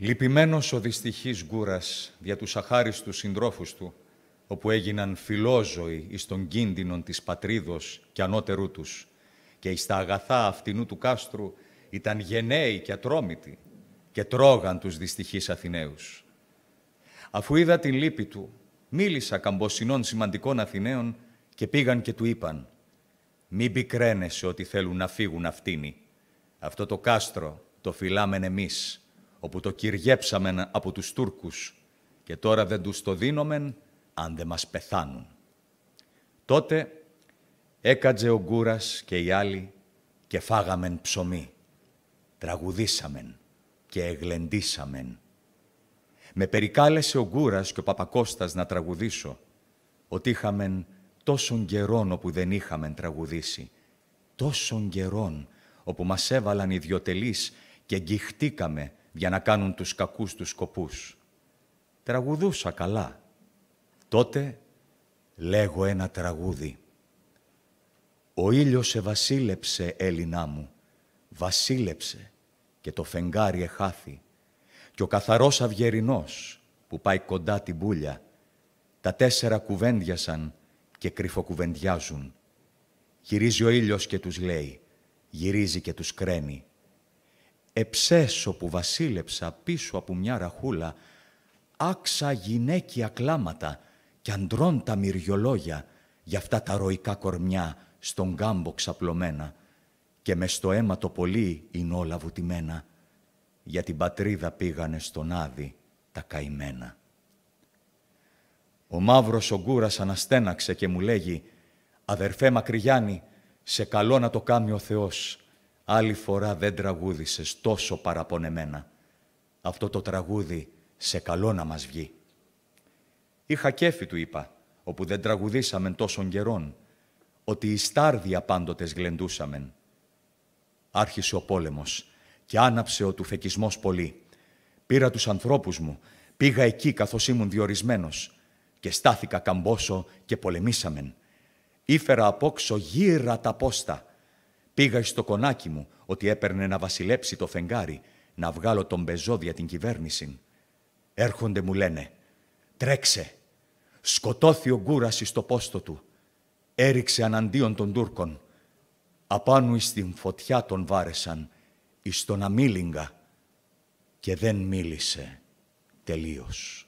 Λυπημένος ο δυστυχής Γκούρας δια τους αχάριστους συντρόφους του, όπου έγιναν φιλόζωοι εις τον κίνδυνο της πατρίδος και ανώτερού τους, και εις τα αγαθά αυτινού του κάστρου ήταν γενναίοι και ατρόμητοι και τρώγαν τους δυστυχείς Αθηναίους. Αφού είδα την λύπη του, μίλησα καμποσινών σημαντικών Αθηναίων και πήγαν και του είπαν «Μην πικραίνεσαι ότι θέλουν να φύγουν αυτοί. Αυτό το κάστρο το φυλάμεν εμείς όπου το κυριέψαμεν από τους Τούρκους και τώρα δεν τους το δίνομεν αν δεν μας πεθάνουν. Τότε έκατζε ο Γκούρας και οι άλλοι και φάγαμεν ψωμί, τραγουδήσαμεν και εγλεντήσαμεν. Με περικάλεσε ο Γκούρας και ο Παπακώστας να τραγουδήσω, ότι είχαμεν τόσον καιρόν όπου δεν είχαμεν τραγουδήσει, τόσον καιρόν όπου μας έβαλαν οι και γκυχτήκαμε για να κάνουν τους κακούς τους σκοπούς. Τραγουδούσα καλά. Τότε λέγω ένα τραγούδι. Ο ήλιος σε βασίλεψε, Έλληνά μου, βασίλεψε και το φεγγάρι εχάθη και ο καθαρός αυγερινός που πάει κοντά την πουλια, τα τέσσερα κουβέντιασαν και κρυφοκουβεντιάζουν. Γυρίζει ο ήλιος και τους λέει, γυρίζει και τους κραίνει. Εψέσω που βασίλεψα πίσω από μια ραχούλα, άξα γυναίκια κλάματα και αντρών τα μυριολόγια για αυτά τα ροϊκά κορμιά στον κάμπο ξαπλωμένα και μες στο αίμα το πολύ είναι όλα βουτημένα, για την πατρίδα πήγανε στον Άδη τα καημένα. Ο μαύρος ογκούρας αναστέναξε και μου λέγει «Αδερφέ Μακρυγιάννη, σε καλό να το κάνει ο Θεός, Άλλη φορά δεν τραγούδησες τόσο παραπονεμένα. Αυτό το τραγούδι σε καλό να μας βγει. Είχα κέφι, του είπα, όπου δεν τραγουδήσαμεν τόσων καιρών, ότι οι στάρδια πάντοτες γλεντούσαμεν. Άρχισε ο πόλεμος και άναψε ο του πολύ. Πήρα τους ανθρώπους μου, πήγα εκεί καθώς ήμουν διορισμένος και στάθηκα καμπόσο και πολεμήσαμεν. Ήφερα απόξω γύρα τα πόστα Πήγα στο κονάκι μου ότι έπαιρνε να βασιλέψει το φεγγάρι, να βγάλω τον πεζόδια την κυβέρνηση. Έρχονται μου λένε «Τρέξε, σκοτώθη ο Γκούρασης στο πόστο του, έριξε αναντίον των Τούρκων, Απάνου εις την φωτιά τον βάρεσαν, εις τον και δεν μίλησε τελείως».